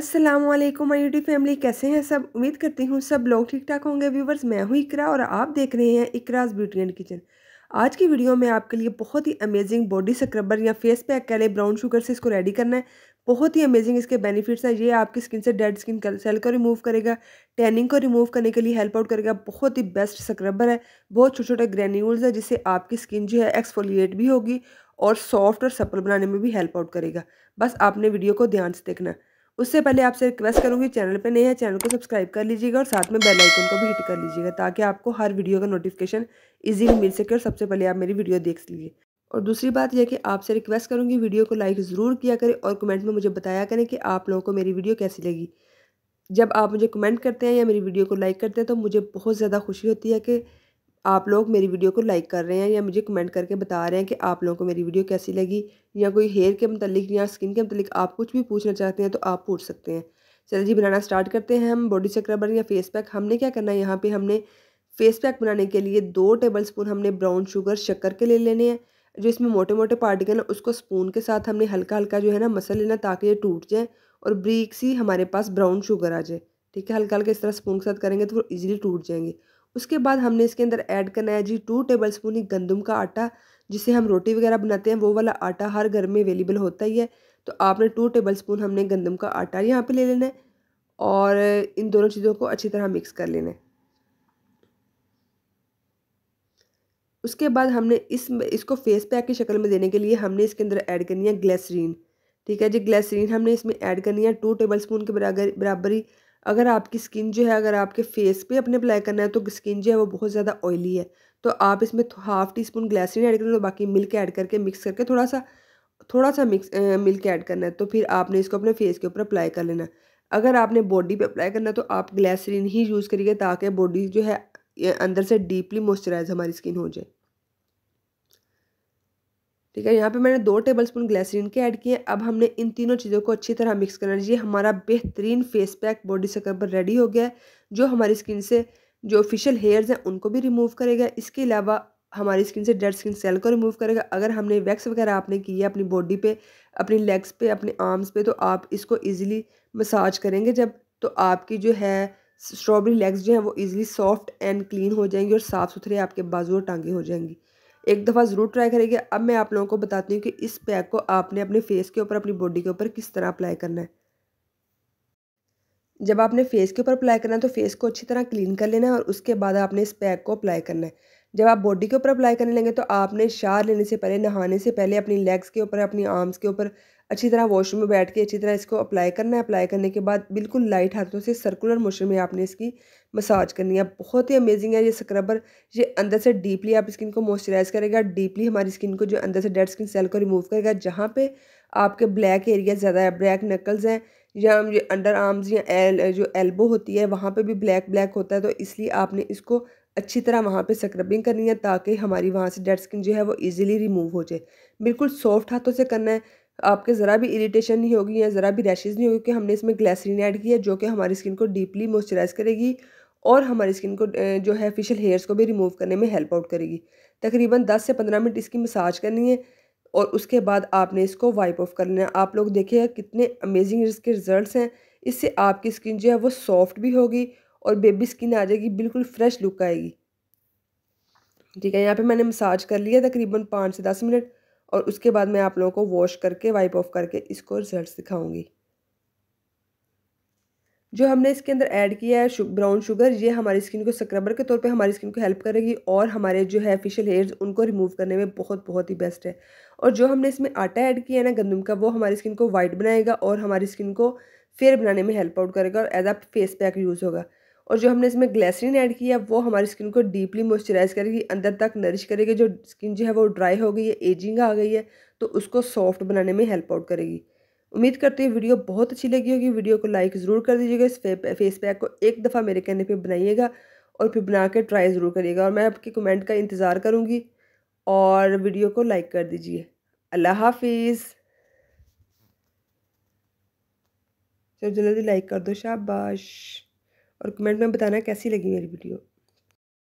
Aslam my YouTube family कैसे हैं सब उम्मीद करती हूँ सब लोग ठीक ठाक होंगे व्यूवर्स मैं हूँ इकरा और आप देख रहे हैं इकराज ब्यूटी एंड किचन आज की वीडियो में आपके लिए बहुत ही अमेजिंग बॉडी स्क्रबर या फेस पैक कह लें ब्राउन शुगर से इसको रेडी करना है बहुत ही अमेजिंग इसके बेनिफिट्स हैं ये आपकी स्किन से डेड स्किन सेल को रिमूव करेगा टैनिंग को रिमूव करने के लिए हेल्प आउट करेगा बहुत ही बेस्ट स्क्रबर है बहुत छोटे छोटे ग्रेन्यूल्स है जिससे आपकी स्किन जो है एक्सफोलिएट भी होगी और सॉफ्ट और सपल बनाने में भी हेल्प आउट करेगा बस आपने वीडियो को ध्यान से देखना है उससे पहले आपसे रिक्वेस्ट करूँगी चैनल पर नए हैं चैनल को सब्सक्राइब कर लीजिएगा और साथ में बेल आइकन को भी हिट कर लीजिएगा ताकि आपको हर वीडियो का नोटिफिकेशन ईजिली मिल सके और सबसे पहले आप मेरी वीडियो देख लीजिए और दूसरी बात यह कि आपसे रिक्वेस्ट करूँगी वीडियो को लाइक ज़रूर किया करें और कमेंट में मुझे बताया करें कि आप लोगों को मेरी वीडियो कैसी लगी जब आप मुझे कमेंट करते हैं या मेरी वीडियो को लाइक करते हैं तो मुझे बहुत ज़्यादा खुशी होती है कि आप लोग मेरी वीडियो को लाइक कर रहे हैं या मुझे कमेंट करके बता रहे हैं कि आप लोगों को मेरी वीडियो कैसी लगी या कोई हेयर के मतलब या स्किन के मतलब आप कुछ भी पूछना चाहते हैं तो आप पूछ सकते हैं चलिए जी बनाना स्टार्ट करते हैं हम बॉडी चक्रबर या फेस पैक हमने क्या करना है यहाँ पे हमने फेस पैक बनाने के लिए दो टेबल स्पून हमने ब्राउन शुगर शक्कर के ले लेने हैं जो इसमें मोटे मोटे पार्टिकल हैं उसको स्पून के साथ हमने हल्का हल्का जो है ना मसल लेना ताकि ये टूट जाए और ब्रीक सी हमारे पास ब्राउन शुगर आ जाए ठीक है हल्का हल्का इस तरह स्पून के साथ करेंगे तो वो ईजिली टूट जाएंगे उसके बाद हमने इसके अंदर ऐड करना है जी टू टेबल स्पून ही गंदम का आटा जिसे हम रोटी वगैरह बनाते हैं वो वाला आटा हर घर में अवेलेबल होता ही है तो आपने टू टेबल स्पून हमने गंदम का आटा यहाँ पे ले लेना है और इन दोनों चीज़ों को अच्छी तरह मिक्स कर लेना है उसके बाद हमने इस इसको फेस पैक की शक्ल में देने के लिए हमने इसके अंदर ऐड करनी है ग्लेसरीन ठीक है जी ग्लेसरीन हमने इसमें ऐड करनी है टू टेबल स्पून के बराबर बराबरी अगर आपकी स्किन जो है अगर आपके फेस पे अपने अप्लाई करना है तो स्किन जो है वो बहुत ज़्यादा ऑयली है तो आप इसमें half teaspoon glycerine add करें तो बाकी मिल्क ऐड करके मिक्स करके थोड़ा सा थोड़ा सा मिक्स मिल्क ऐड करना है तो फिर आपने इसको अपने फेस के ऊपर अप्लाई कर लेना अगर आपने बॉडी पर अप्लाई करना है तो आप ग्लैसरीन ही यूज़ करिएगा ताकि बॉडी जो है अंदर से डीपली मॉइस्चराइज हमारी स्किन हो जाए ठीक है यहाँ पे मैंने दो टेबल स्पून ग्लेसरीन के ऐड किए अब हमने इन तीनों चीज़ों को अच्छी तरह मिक्स करना चाहिए हमारा बेहतरीन फेस पैक बॉडी पर रेडी हो गया जो हमारी स्किन से जो फेशियल हेयर्स हैं उनको भी रिमूव करेगा इसके अलावा हमारी स्किन से डेड स्किन सेल को रिमूव करेगा अगर हमने वैक्स वगैरह आपने की है अपनी बॉडी पे अपनी लेग्स पे अपने आर्म्स पे तो आप इसको इजीली मसाज करेंगे जब तो आपकी जो है स्ट्रॉबेरी लेग्स जो हैं वो इजीली सॉफ्ट एंड क्लीन हो जाएंगी और साफ़ सुथरे आपके बाजू और टांगे हो जाएंगी एक दफ़ा ज़रूर ट्राई करेंगे अब मैं आप लोगों को बताती हूँ कि इस पैक को आपने अपने फेस के ऊपर अपनी बॉडी के ऊपर किस तरह अप्लाई करना है जब आपने फेस के ऊपर अप्लाई करना है तो फेस को अच्छी तरह क्लीन कर लेना है और उसके बाद आपने इस पैक को अप्लाई करना है जब आप बॉडी के ऊपर अप्लाई करने लेंगे तो आपने शार लेने से पहले नहाने से पहले अपनी लेग्स के ऊपर अपनी आर्म्स के ऊपर अच्छी तरह वॉशरूम में बैठ के अच्छी तरह इसको अप्लाई करना है अप्लाई करने के बाद बिल्कुल लाइट हाथों से सर्कुलर मोशन में आपने इसकी मसाज करनी है बहुत ही अमेजिंग है ये स्क्रबर ये अंदर से डीपली आप स्किन को मॉइस्चराइज करेगा डीपली हमारी स्किन को जो अंदर से डेड स्किन सेल को रिमूव करेगा जहाँ पर आपके ब्लैक एरिया ज़्यादा है ब्लैक नकल्स हैं या ये अंडर आर्म्स या एल जो एल्बो होती है वहाँ पे भी ब्लैक ब्लैक होता है तो इसलिए आपने इसको अच्छी तरह वहाँ पे स्क्रबिंग करनी है ताकि हमारी वहाँ से डेड स्किन जो है वो इजीली रिमूव हो जाए बिल्कुल सॉफ्ट हाथों से करना है आपके ज़रा भी इरिटेशन नहीं होगी या ज़रा भी रैशेज़ नहीं होगी क्योंकि हमने इसमें ग्लैसरीन ऐड किया जो कि हमारी स्किन को डीपली मॉइस्चराइज़ करेगी और हमारी स्किन को जो है फेशियल हेयर्स को भी रिमूव करने में हेल्प आउट करेगी तकरीबन दस से पंद्रह मिनट इसकी मसाज करनी है और उसके बाद आपने इसको वाइप ऑफ कर लेना है आप लोग देखिएगा कितने अमेजिंग इसके रिजल्ट्स हैं इससे आपकी स्किन जो है वो सॉफ्ट भी होगी और बेबी स्किन आ जाएगी बिल्कुल फ्रेश लुक आएगी ठीक है यहाँ पे मैंने मसाज कर लिया तकरीबन पाँच से दस मिनट और उसके बाद मैं आप लोगों को वॉश करके वाइप ऑफ करके इसको रिजल्ट दिखाऊँगी जो हमने इसके अंदर ऐड किया है ब्राउन शुगर ये हमारी स्किन को स्क्रबर के तौर पे हमारी स्किन को हेल्प करेगी और हमारे जो है फेशियल हेयर्स उनको रिमूव करने में बहुत बहुत ही बेस्ट है और जो हमने इसमें आटा ऐड किया है ना गंदम का वो हमारी स्किन को वाइट बनाएगा और हमारी स्किन को फेयर बनाने में हेल्प आउट करेगा और as a face pack use होगा और जो हमने इसमें ग्लैसरीन ऐड किया वो हमारी स्किन को डीपली मॉइस्चराइज करेगी अंदर तक नरिश करेगी जो स्किन जो है वो ड्राई हो गई है एजिंग आ गई है तो उसको सॉफ्ट बनाने में हेल्प आउट करेगी उम्मीद करती हूँ वीडियो बहुत अच्छी लगी होगी वीडियो को लाइक ज़रूर कर दीजिएगा इस फेस पैक को एक दफ़ा मेरे कहने पर बनाइएगा और फिर बना के ट्राई ज़रूर करिएगा और मैं आपके कमेंट का इंतज़ार करूँगी और वीडियो को लाइक कर दीजिए अल्लाह हाफिज़ चलो जल्दी लाइक कर दो शाबाश और कमेंट में बताना कैसी लगी मेरी वीडियो